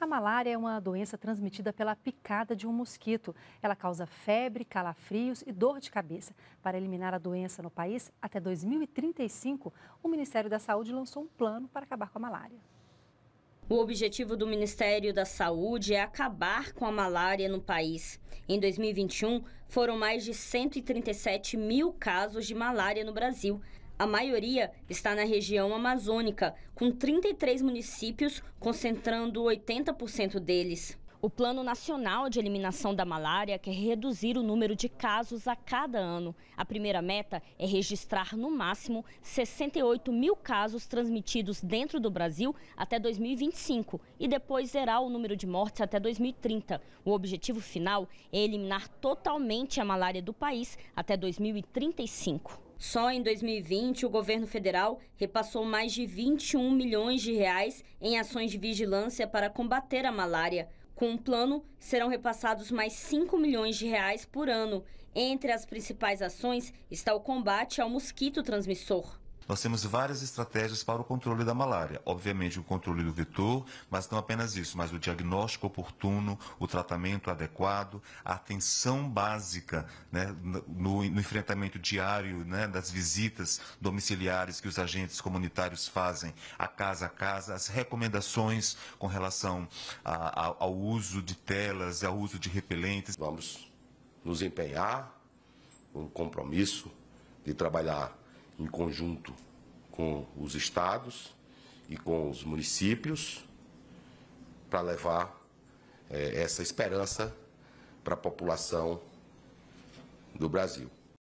A malária é uma doença transmitida pela picada de um mosquito. Ela causa febre, calafrios e dor de cabeça. Para eliminar a doença no país, até 2035, o Ministério da Saúde lançou um plano para acabar com a malária. O objetivo do Ministério da Saúde é acabar com a malária no país. Em 2021, foram mais de 137 mil casos de malária no Brasil, a maioria está na região amazônica, com 33 municípios concentrando 80% deles. O Plano Nacional de Eliminação da Malária quer reduzir o número de casos a cada ano. A primeira meta é registrar, no máximo, 68 mil casos transmitidos dentro do Brasil até 2025 e depois zerar o número de mortes até 2030. O objetivo final é eliminar totalmente a malária do país até 2035. Só em 2020, o governo federal repassou mais de 21 milhões de reais em ações de vigilância para combater a malária. Com o um plano, serão repassados mais 5 milhões de reais por ano. Entre as principais ações está o combate ao mosquito transmissor. Nós temos várias estratégias para o controle da malária. Obviamente, o controle do vetor, mas não apenas isso, mas o diagnóstico oportuno, o tratamento adequado, a atenção básica né, no, no, enfrentamento diário né, das visitas domiciliares que os agentes comunitários fazem a casa a casa, as recomendações com relação a, a, ao uso de telas, ao uso de repelentes. Vamos nos empenhar, no compromisso de trabalhar em conjunto com os estados e com os municípios, para levar eh, essa esperança para a população do Brasil.